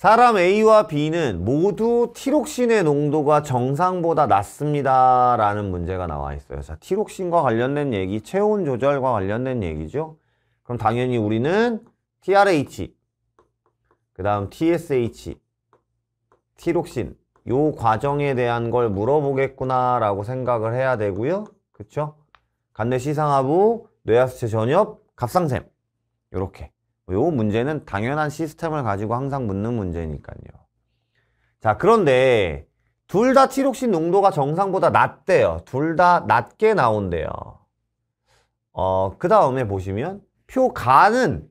사람 A와 B는 모두 티록신의 농도가 정상보다 낮습니다. 라는 문제가 나와 있어요. 자, 티록신과 관련된 얘기, 체온 조절과 관련된 얘기죠. 그럼 당연히 우리는 TRH, 그 다음 TSH, 티록신, 요 과정에 대한 걸 물어보겠구나라고 생각을 해야 되고요. 그쵸? 간내 시상하부, 뇌하수체 전엽, 갑상샘. 요렇게. 이 문제는 당연한 시스템을 가지고 항상 묻는 문제니까요. 자, 그런데 둘 다 티록신 농도가 정상보다 낮대요. 둘 다 낮게 나온대요. 어, 그 다음에 보시면 표가는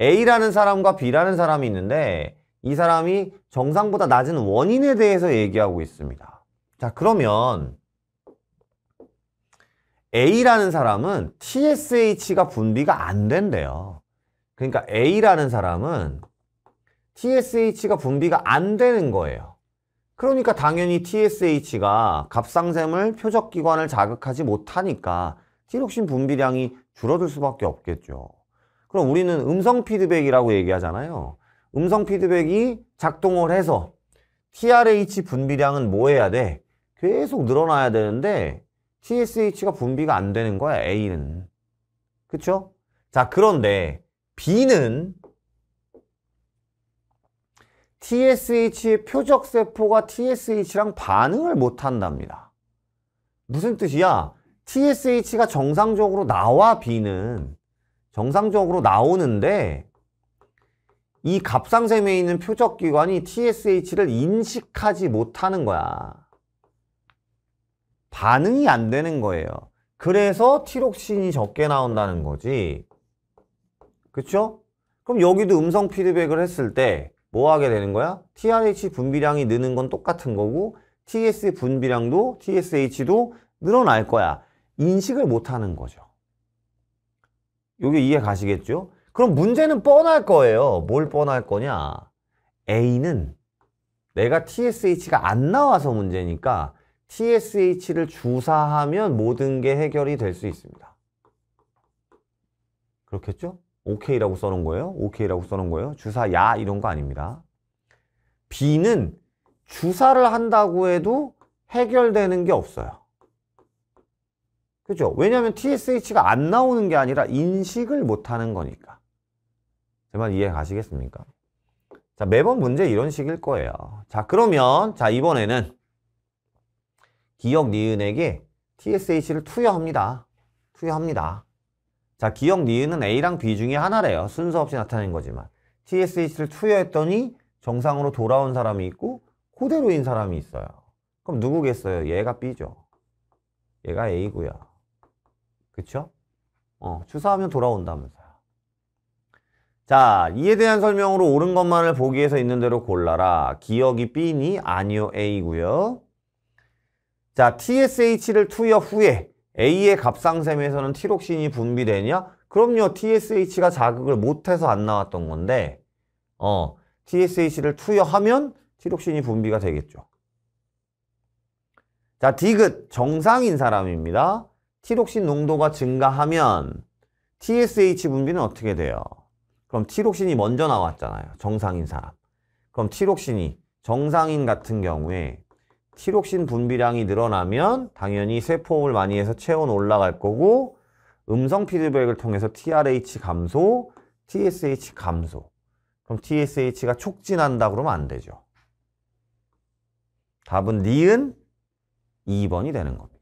A라는 사람과 B라는 사람이 있는데 이 사람이 정상보다 낮은 원인에 대해서 얘기하고 있습니다. 자, 그러면 A라는 사람은 TSH가 분비가 안 된대요. 그러니까 A라는 사람은 TSH가 분비가 안 되는 거예요. 그러니까 당연히 TSH가 갑상샘을 표적기관을 자극하지 못하니까 티록신 분비량이 줄어들 수밖에 없겠죠. 그럼 우리는 음성 피드백이라고 얘기하잖아요. 음성 피드백이 작동을 해서 TRH 분비량은 뭐 해야 돼? 계속 늘어나야 되는데 TSH가 분비가 안 되는 거야, A는. 그쵸? 자, 그런데 B는 TSH의 표적세포가 TSH랑 반응을 못한답니다. 무슨 뜻이야? TSH가 정상적으로 나와 B는 정상적으로 나오는데 이 갑상샘에 있는 표적기관이 TSH를 인식하지 못하는 거야. 반응이 안 되는 거예요. 그래서 티록신이 적게 나온다는 거지. 그쵸? 그럼 여기도 음성 피드백을 했을 때 뭐 하게 되는 거야? TRH 분비량이 느는 건 똑같은 거고 TS 분비량도 TSH도 늘어날 거야. 인식을 못하는 거죠. 여기 이해 가시겠죠? 그럼 문제는 뻔할 거예요. 뭘 뻔할 거냐? A는 내가 TSH가 안 나와서 문제니까 TSH를 주사하면 모든 게 해결이 될 수 있습니다. 그렇겠죠? OK라고 써놓은 거예요. OK라고 써놓은 거예요. 주사 야 이런 거 아닙니다. B는 주사를 한다고 해도 해결되는 게 없어요. 그죠? 왜냐하면 TSH가 안 나오는 게 아니라 인식을 못하는 거니까. 제말 이해 가시겠습니까? 자, 매번 문제 이런 식일 거예요. 자, 그러면 자 이번에는 기억 니은에게 TSH를 투여합니다. 투여합니다. 자, 기억 니은은 A랑 B 중에 하나래요. 순서 없이 나타낸 거지만. TSH를 투여했더니 정상으로 돌아온 사람이 있고 코대로인 사람이 있어요. 그럼 누구겠어요? 얘가 B죠. 얘가 A고요. 그쵸? 어, 추사하면 돌아온다면서요. 자, 이에 대한 설명으로 옳은 것만을 보기에서 있는 대로 골라라. 기억이 B니 아니요 A고요. 자, TSH를 투여 후에 A의 갑상샘에서는 티록신이 분비되냐? 그럼요. TSH가 자극을 못해서 안 나왔던 건데 어 TSH를 투여하면 티록신이 분비가 되겠죠. 자, 디귿 정상인 사람입니다. 티록신 농도가 증가하면 TSH 분비는 어떻게 돼요? 그럼 티록신이 먼저 나왔잖아요. 정상인 사람. 그럼 티록신이 정상인 같은 경우에 티록신 분비량이 늘어나면 당연히 세포음을 많이 해서 체온 올라갈 거고 음성 피드백을 통해서 TRH 감소, TSH 감소. 그럼 TSH가 촉진한다 그러면 안 되죠. 답은 니은 2번이 되는 겁니다.